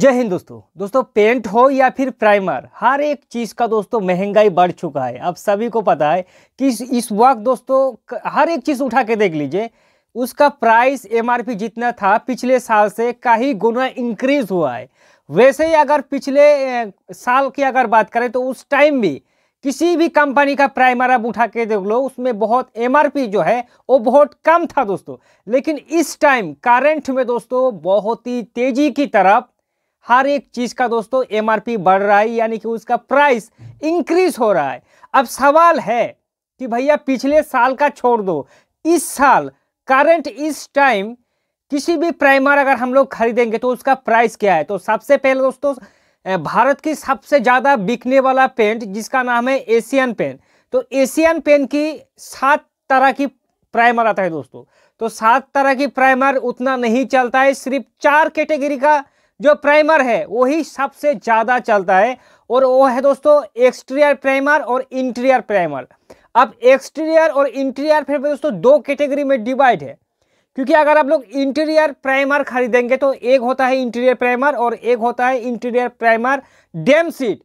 जय हिंद दोस्तों दोस्तों पेंट हो या फिर प्राइमर हर एक चीज़ का दोस्तों महंगाई बढ़ चुका है आप सभी को पता है कि इस वक्त दोस्तों हर एक चीज़ उठा के देख लीजिए उसका प्राइस एमआरपी जितना था पिछले साल से ही गुना इंक्रीज हुआ है वैसे ही अगर पिछले साल की अगर बात करें तो उस टाइम भी किसी भी कंपनी का प्राइमर आप उठा के देख लो उसमें बहुत एमआरपी जो है वो बहुत कम था दोस्तों लेकिन इस टाइम करंट में दोस्तों बहुत ही तेज़ी की तरफ हर एक चीज का दोस्तों एमआरपी बढ़ रहा है यानी कि उसका प्राइस इंक्रीज हो रहा है अब सवाल है कि भैया पिछले साल का छोड़ दो इस साल करंट इस टाइम किसी भी प्राइमर अगर हम लोग खरीदेंगे तो उसका प्राइस क्या है तो सबसे पहले दोस्तों भारत की सबसे ज़्यादा बिकने वाला पेंट जिसका नाम है एशियन पेन तो एशियन पेन की सात तरह की प्राइमर आता है दोस्तों तो सात तरह की प्राइमर उतना नहीं चलता है सिर्फ चार कैटेगरी का जो प्राइमर है वही सबसे ज़्यादा चलता है और वो है दोस्तों एक्सटीरियर प्राइमर और इंटीरियर प्राइमर अब एक्सटीरियर और इंटीरियर फिर दोस्तों दो कैटेगरी में डिवाइड है क्योंकि अगर आप लोग इंटीरियर प्राइमर खरीदेंगे तो एक होता है इंटीरियर प्राइमर और एक होता है इंटीरियर प्राइमर डेम सीट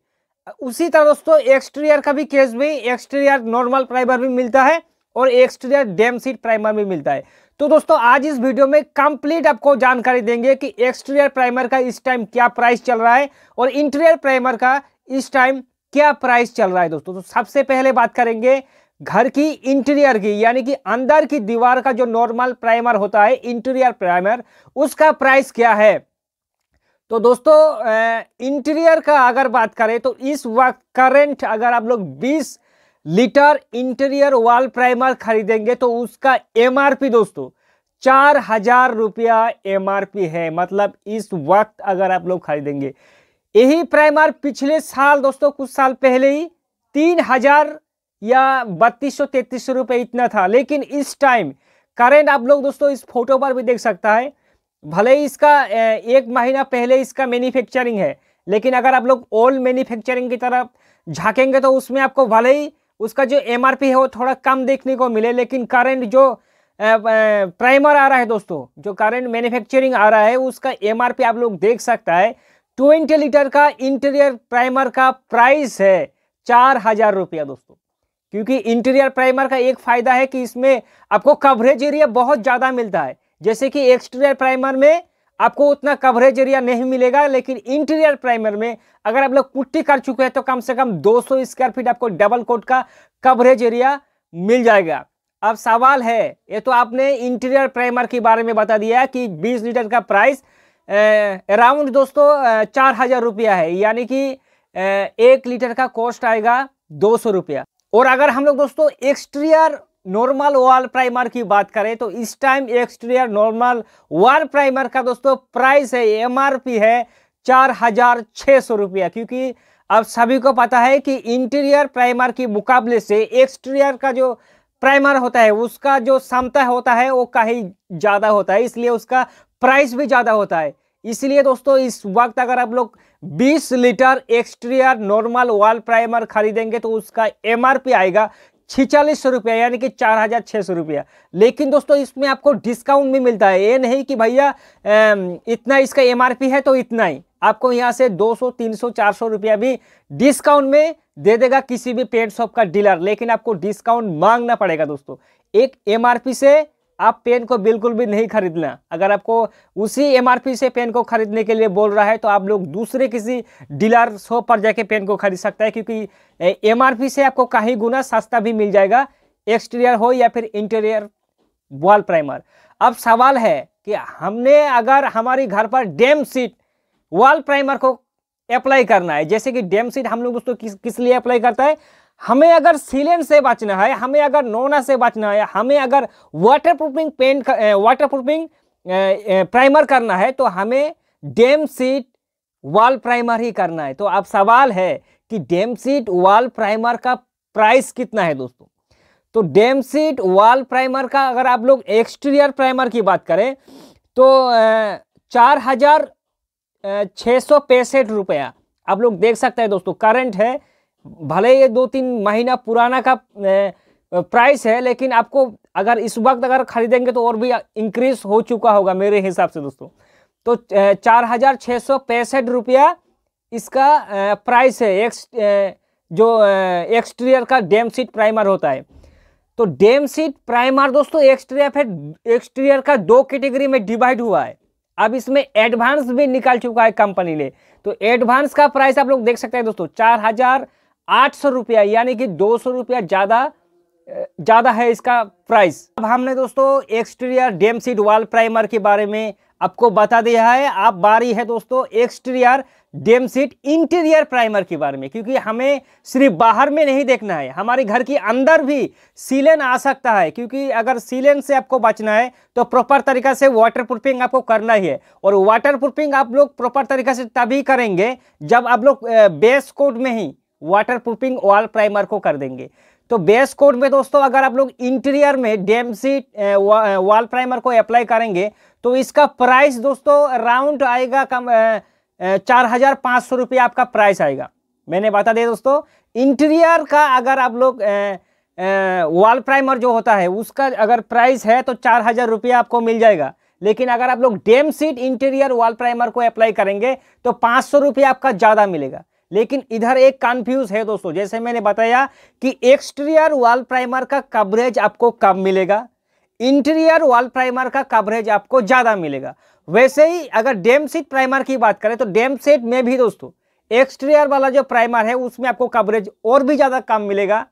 उसी तरह दोस्तों एक्सटीरियर का भी केस भी एक्सटीरियर नॉर्मल प्राइमर भी मिलता है और एक्सटीरियर डेम सीट प्राइमर भी मिलता है तो दोस्तों आज इस वीडियो में कंप्लीट आपको जानकारी देंगे कि एक्सटीरियर प्राइमर का इस टाइम क्या प्राइस चल रहा है और इंटीरियर प्राइमर का इस टाइम क्या प्राइस चल रहा है दोस्तों तो सबसे पहले बात करेंगे घर की इंटीरियर की यानी कि अंदर की दीवार का जो नॉर्मल प्राइमर होता है इंटीरियर प्राइमर उसका प्राइस क्या है तो दोस्तों इंटीरियर का अगर बात करें तो इस वक्त करेंट अगर आप लोग बीस लीटर इंटीरियर वॉल प्राइमर खरीदेंगे तो उसका एमआरपी दोस्तों चार हजार रुपया एम है मतलब इस वक्त अगर आप लोग खरीदेंगे यही प्राइमर पिछले साल दोस्तों कुछ साल पहले ही तीन हजार या बत्तीस सौ तैतीस सौ रुपये इतना था लेकिन इस टाइम करेंट आप लोग दोस्तों इस फोटो पर भी देख सकता है भले ही इसका एक महीना पहले इसका मैन्युफैक्चरिंग है लेकिन अगर आप लोग ओल्ड मैन्युफैक्चरिंग की तरफ झाँकेंगे तो उसमें आपको भले ही उसका जो एम है वो थोड़ा कम देखने को मिले लेकिन करंट जो प्राइमर आ रहा है दोस्तों जो करंट मैन्युफैक्चरिंग आ रहा है उसका एम आप लोग देख सकता है ट्वेंटी लीटर का इंटीरियर प्राइमर का प्राइस है चार हजार रुपया दोस्तों क्योंकि इंटीरियर प्राइमर का एक फ़ायदा है कि इसमें आपको कवरेज एरिया बहुत ज़्यादा मिलता है जैसे कि एक्सटीरियर प्राइमर में आपको उतना कवरेज एरिया नहीं मिलेगा लेकिन इंटीरियर प्राइमर में अगर आप लोग पुट्टी कर चुके हैं तो कम से कम 200 स्क्वायर फीट आपको डबल कोट का कवरेज एरिया मिल जाएगा अब सवाल है ये तो आपने इंटीरियर प्राइमर के बारे में बता दिया कि 20 लीटर का प्राइस अराउंड दोस्तों चार हज़ार रुपया है यानी कि एक लीटर का कॉस्ट आएगा दो सौ रुपया और अगर हम लोग दोस्तों एक्सटीरियर नॉर्मल वॉल प्राइमर की बात करें तो इस time exterior normal wall primer का दोस्तों प्राइस है एमआरपी है चार हजार छः सौ रुपया क्योंकि अब सभी को पता है कि इंटीरियर प्राइमर के मुकाबले से एक्सटीरियर का जो प्राइमर होता है उसका जो क्षमता होता है वो कहीं ज़्यादा होता है इसलिए उसका प्राइस भी ज़्यादा होता है इसलिए दोस्तों इस वक्त अगर आप लोग 20 litre exterior normal wall primer खरीदेंगे तो उसका एमआरपी आएगा छिचालीस सौ रुपया यानी कि चार हज़ार छः सौ रुपया लेकिन दोस्तों इसमें आपको डिस्काउंट भी मिलता है ये नहीं कि भैया इतना इसका एमआरपी है तो इतना ही आपको यहाँ से 200, 300, 400 रुपया भी डिस्काउंट में दे देगा किसी भी पेंट शॉप का डीलर लेकिन आपको डिस्काउंट मांगना पड़ेगा दोस्तों एक पी से आप पेन को बिल्कुल भी नहीं खरीदना अगर आपको उसी एमआरपी से पेन को खरीदने के लिए बोल रहा है तो आप लोग दूसरे किसी डीलर शॉप पर जाके पेन को खरीद सकता है क्योंकि एमआरपी से आपको कहीं गुना सस्ता भी मिल जाएगा एक्सटीरियर हो या फिर इंटीरियर वॉल प्राइमर अब सवाल है कि हमने अगर हमारी घर पर डेम सीट वॉल प्राइमर को अप्लाई करना है जैसे कि डेम सीट हम लोग दोस्तों किस किस लिए अप्लाई करता है हमें अगर सीलेंट से बचना है हमें अगर नोना से बचना है हमें अगर waterproofing paint waterproofing primer करना है तो हमें डेम सीट वॉल प्राइमर ही करना है तो अब सवाल है कि डेम सीट वॉल प्राइमर का प्राइस कितना है दोस्तों तो डेम सीट वॉल प्राइमर का अगर आप लोग एक्सटीरियर प्राइमर की बात करें तो चार हजार छः सौ पैंसठ रुपया आप लोग देख सकते हैं दोस्तों करंट है भले ये दो तीन महीना पुराना का प्राइस है लेकिन आपको अगर इस वक्त अगर खरीदेंगे तो और भी इंक्रीज हो चुका होगा मेरे हिसाब से दोस्तों तो चार हज़ार छः सौ पैंसठ रुपया इसका प्राइस है एक्स जो एक्सटीरियर का डेम सीट प्राइमर होता है तो डेम सीट प्राइमर दोस्तों एक्सटीरियर फिर एक्सटीरियर का दो कैटेगरी में डिवाइड हुआ है अब इसमें एडवांस भी निकाल चुका है कंपनी ने तो एडवांस का प्राइस आप लोग देख सकते हैं दोस्तों चार हज़ार आठ सौ रुपया यानी कि दो सौ रुपया ज़्यादा ज़्यादा है इसका प्राइस अब हमने दोस्तों exterior damp sheath wall primer के बारे में आपको बता दिया है आप बारी है दोस्तों exterior damp sheath interior primer के बारे में क्योंकि हमें सिर्फ बाहर में नहीं देखना है हमारे घर के अंदर भी सीलन आ सकता है क्योंकि अगर सीलन से आपको बचना है तो प्रॉपर तरीका से वाटर प्रूफिंग आपको करना ही है और वाटर प्रूफिंग आप लोग प्रॉपर तरीका से तभी करेंगे जब आप लोग बेस कोट में ही वाटर प्रूफिंग वॉल प्राइमर को कर देंगे तो बेस कोड में दोस्तों अगर आप लोग इंटीरियर में डेमसी वॉल प्राइमर को अप्लाई करेंगे तो इसका प्राइस दोस्तों राउंड आएगा कम चार हज़ार पाँच सौ रुपये आपका प्राइस आएगा मैंने बता दिया दोस्तों इंटीरियर का अगर आप लोग वॉल प्राइमर जो होता है उसका अगर प्राइस है तो चार हज़ार रुपये आपको मिल जाएगा लेकिन अगर आप लोग damp sheath interior wall primer को अप्लाई करेंगे तो पाँच सौ रुपये आपका ज़्यादा मिलेगा लेकिन इधर एक कंफ्यूज है दोस्तों जैसे मैंने बताया कि एक्सटीरियर वॉल प्राइमर का कवरेज आपको कम मिलेगा इंटीरियर वॉल प्राइमर का कवरेज आपको ज़्यादा मिलेगा वैसे ही अगर डेम सीट प्राइमर की बात करें तो डेम सेट में भी दोस्तों एक्सटीरियर वाला जो प्राइमर है उसमें आपको कवरेज और भी ज़्यादा कम मिलेगा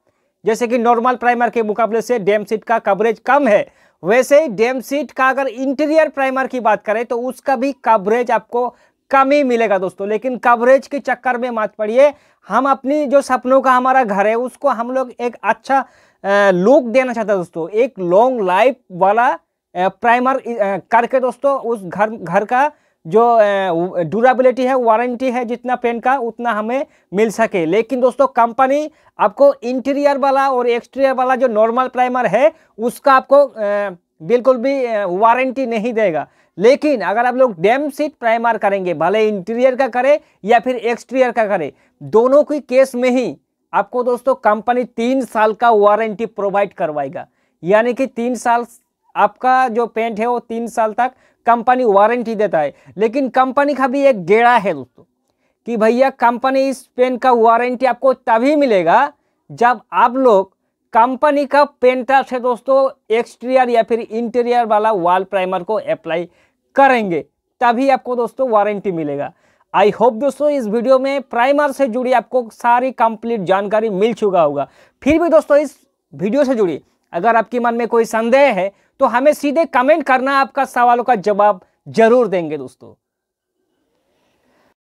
जैसे कि नॉर्मल प्राइमर के मुकाबले से डेम सीट का कवरेज कम है वैसे ही डेम सीट का अगर इंटीरियर प्राइमर की बात करें तो उसका भी कवरेज आपको कम ही मिलेगा दोस्तों लेकिन कवरेज के चक्कर में मत पड़िए हम अपनी जो सपनों का हमारा घर है उसको हम लोग एक अच्छा लुक देना चाहते हैं दोस्तों एक लॉन्ग लाइफ वाला प्राइमर करके दोस्तों उस घर घर का जो ड्यूरेबिलिटी है वारंटी है जितना पेन का उतना हमें मिल सके लेकिन दोस्तों कंपनी आपको इंटीरियर वाला और एक्सटीरियर वाला जो नॉर्मल प्राइमर है उसका आपको बिल्कुल भी वारंटी नहीं देगा लेकिन अगर आप लोग डैम सीट प्राइमर करेंगे भले इंटीरियर का करें या फिर एक्सटीरियर का करें दोनों की केस में ही आपको दोस्तों कंपनी तीन साल का वारंटी प्रोवाइड करवाएगा यानी कि तीन साल आपका जो पेंट है वो तीन साल तक कंपनी वारंटी देता है लेकिन कंपनी का भी एक गेड़ा है दोस्तों कि भैया कंपनी इस पेंट का वारंटी आपको तभी मिलेगा जब आप लोग कंपनी का पेंटर है दोस्तों एक्सटीरियर या फिर इंटीरियर वाला वॉल प्राइमर को अप्लाई करेंगे तभी आपको दोस्तों वारंटी मिलेगा आई होप दोस्तों इस वीडियो में प्राइमर से जुड़ी आपको सारी कंप्लीट जानकारी मिल चुका होगा फिर भी दोस्तों इस वीडियो से जुड़ी अगर आपके मन में कोई संदेह है तो हमें सीधे कमेंट करना आपका सवालों का जवाब जरूर देंगे दोस्तों